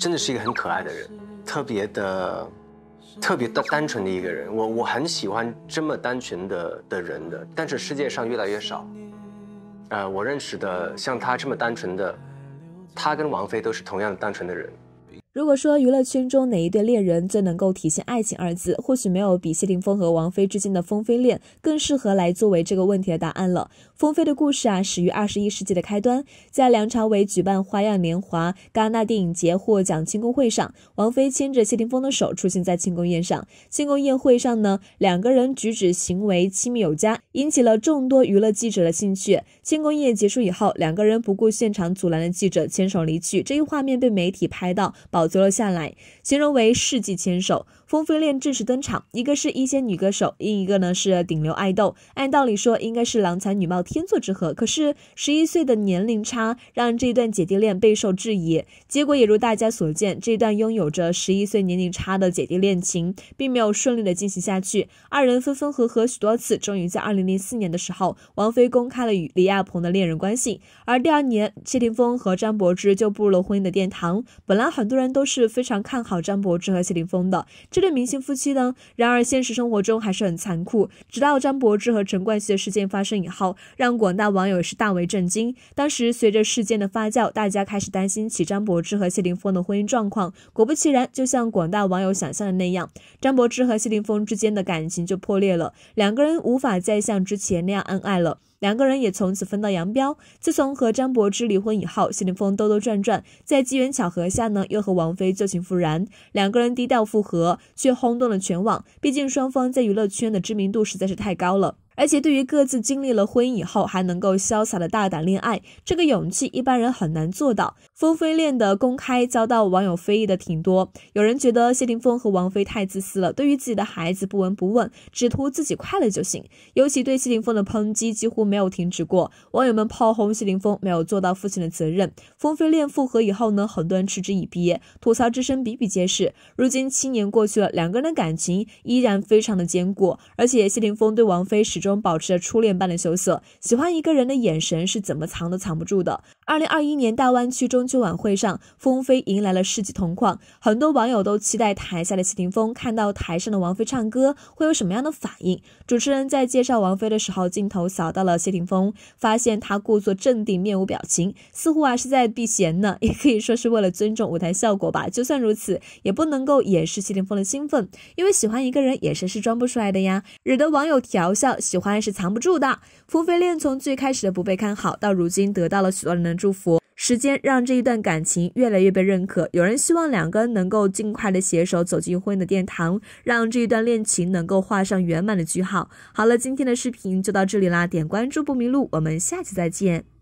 真的是一个很可爱的人，特别的、特别的单纯的一个人。我我很喜欢这么单纯的的人的，但是世界上越来越少。呃，我认识的像他这么单纯的，他跟王菲都是同样单纯的人。如果说娱乐圈中哪一对恋人最能够体现“爱情”二字，或许没有比谢霆锋和王菲之间的“锋菲恋”更适合来作为这个问题的答案了。“锋菲”的故事啊，始于二十一世纪的开端，在梁朝伟举办《花样年华》戛纳电影节获奖庆功会上，王菲牵着谢霆锋的手出现在庆功宴上。庆功宴会上呢，两个人举止行为亲密有加，引起了众多娱乐记者的兴趣。庆功宴结束以后，两个人不顾现场阻拦的记者，牵手离去。这一画面被媒体拍到。保存了下来，形容为世纪牵手。风飞恋正式登场，一个是一线女歌手，另一个呢是顶流爱豆。按道理说应该是郎才女貌天作之合，可是十一岁的年龄差让这一段姐弟恋备受质疑。结果也如大家所见，这段拥有着十一岁年龄差的姐弟恋情并没有顺利的进行下去，二人分分合合许多次，终于在二零零四年的时候，王菲公开了与李亚鹏的恋人关系。而第二年，谢霆锋和张柏芝就步入了婚姻的殿堂。本来很多人。都是非常看好张柏芝和谢霆锋的这对明星夫妻呢。然而，现实生活中还是很残酷。直到张柏芝和陈冠希的事件发生以后，让广大网友也是大为震惊。当时，随着事件的发酵，大家开始担心起张柏芝和谢霆锋的婚姻状况。果不其然，就像广大网友想象的那样，张柏芝和谢霆锋之间的感情就破裂了，两个人无法再像之前那样恩爱了。两个人也从此分道扬镳。自从和张柏芝离婚以后，谢霆锋兜兜转转，在机缘巧合下呢，又和王菲旧情复燃。两个人低调复合，却轰动了全网。毕竟双方在娱乐圈的知名度实在是太高了。而且对于各自经历了婚姻以后，还能够潇洒的大胆恋爱，这个勇气一般人很难做到。王菲恋的公开遭到网友非议的挺多，有人觉得谢霆锋和王菲太自私了，对于自己的孩子不闻不问，只图自己快乐就行。尤其对谢霆锋的抨击几乎没有停止过，网友们炮轰谢霆锋没有做到父亲的责任。王飞恋复合以后呢，很多人嗤之以鼻，吐槽之声比比皆是。如今七年过去了，两个人的感情依然非常的坚固，而且谢霆锋对王菲始终保持着初恋般的羞涩，喜欢一个人的眼神是怎么藏都藏不住的。二零二一年大湾区中秋晚会上，王菲迎来了世纪同框，很多网友都期待台下的谢霆锋看到台上的王菲唱歌会有什么样的反应。主持人在介绍王菲的时候，镜头扫到了谢霆锋，发现他故作镇定，面无表情，似乎啊是在避嫌呢，也可以说是为了尊重舞台效果吧。就算如此，也不能够掩饰谢霆锋的兴奋，因为喜欢一个人眼神是装不出来的呀，惹得网友调笑，喜欢是藏不住的。王菲恋从最开始的不被看好，到如今得到了许多人的。祝福时间让这一段感情越来越被认可。有人希望两个人能够尽快的携手走进婚姻的殿堂，让这一段恋情能够画上圆满的句号。好了，今天的视频就到这里啦，点关注不迷路，我们下期再见。